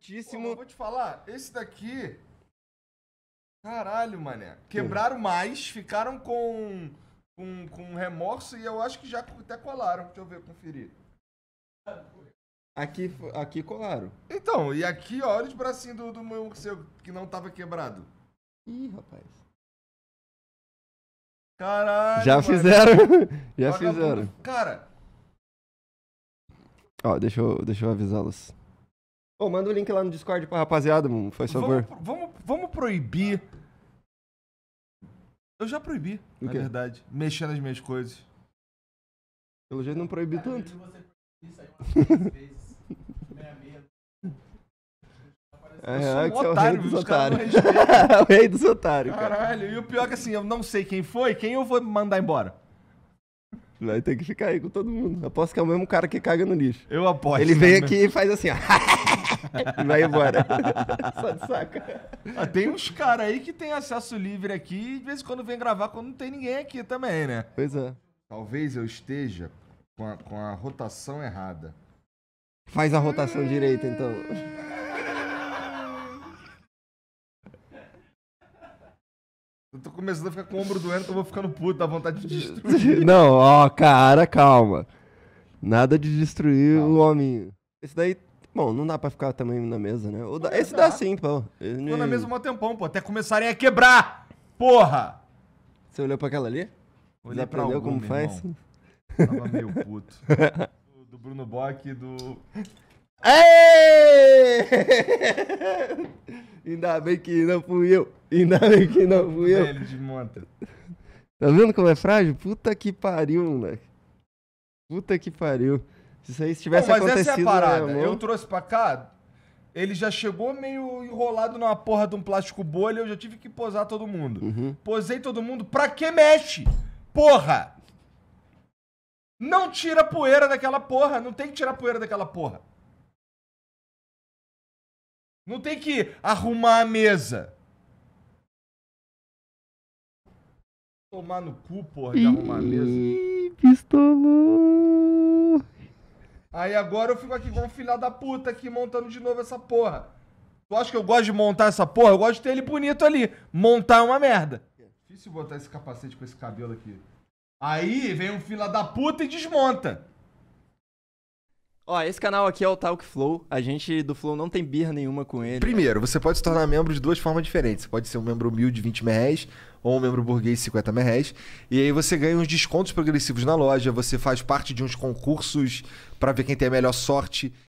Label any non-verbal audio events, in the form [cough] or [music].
curtíssimo. Pô, vou te falar, esse daqui. Caralho, mané. Quebraram mais, ficaram com, com, com remorso e eu acho que já até colaram. Deixa eu ver, conferir. Aqui, aqui colaram. Então, e aqui, ó, olha os bracinhos do, do meu morcego que não tava quebrado. Ih, rapaz. Caralho. Já fizeram. [laughs] já Vagabundo. fizeram. Cara. Ó, deixa eu, deixa eu avisá-los. Ô, manda o link lá no Discord pra rapaziada, faz favor. Vamos, vamos, vamos, proibir. Eu já proibi, o na quê? verdade. Mexer nas minhas coisas. Pelo jeito não proibi Cara, tanto. É, eu é, um é otário, o rei dos otários. [laughs] É o rei dos otários, cara. Caralho, e o pior é que assim, eu não sei quem foi, quem eu vou mandar embora. Vai ter que ficar aí com todo mundo. Aposto que é o mesmo cara que caga no lixo. Eu aposto. Ele vem aqui e faz assim, ó. [laughs] e vai embora. Só de saca. Ah, tem uns caras aí que tem acesso livre aqui e de vez em quando vem gravar quando não tem ninguém aqui também, né? Pois é. Talvez eu esteja com a, com a rotação errada. Faz a rotação direita, então. Ah, Eu tô começando a ficar com o ombro doendo, então eu vou ficando puto, dá vontade de destruir. [laughs] Não, ó, cara, calma. Nada de destruir calma. o hominho. Esse daí, bom, não dá pra ficar também na mesa, né? esse dá. dá. sim, pô. Ele... na mesa um tempão, pô, até começarem a quebrar! Porra! Você olhou pra aquela ali? Olhei pra algum, como faz? Tava meio [laughs] puto. do, do Bruno Bock e do... Ei! [laughs] Ainda bem que não fui eu. Ainda bem que não fui eu. Velho de monta. Tá vendo como é frágil? Puta que pariu, moleque. Puta que pariu. Se isso aí tivesse Bom, mas acontecido... Mas essa é a né, parada. Né, eu trouxe pra cá, ele já chegou meio enrolado numa porra de um plástico bolha, eu já tive que posar todo mundo. Uhum. Posei todo mundo. Pra que mexe? Porra! Não tira poeira daquela porra. Não tem que tirar poeira daquela porra. Não tem que arrumar a mesa. Tomar no cu, porra, de Ih, arrumar a mesa. Pistolou. Aí agora eu fico aqui igual um filho da puta aqui montando de novo essa porra. Tu acha que eu gosto de montar essa porra? Eu gosto de ter ele bonito ali. Montar é uma merda. É difícil botar esse capacete com esse cabelo aqui. Aí vem um fila da puta e desmonta. Ó, esse canal aqui é o Talk Flow. A gente do Flow não tem birra nenhuma com ele. Primeiro, você pode se tornar membro de duas formas diferentes. Você pode ser um membro humilde, 20 mil reais, ou um membro burguês, 50 mil reais. E aí você ganha uns descontos progressivos na loja, você faz parte de uns concursos para ver quem tem a melhor sorte.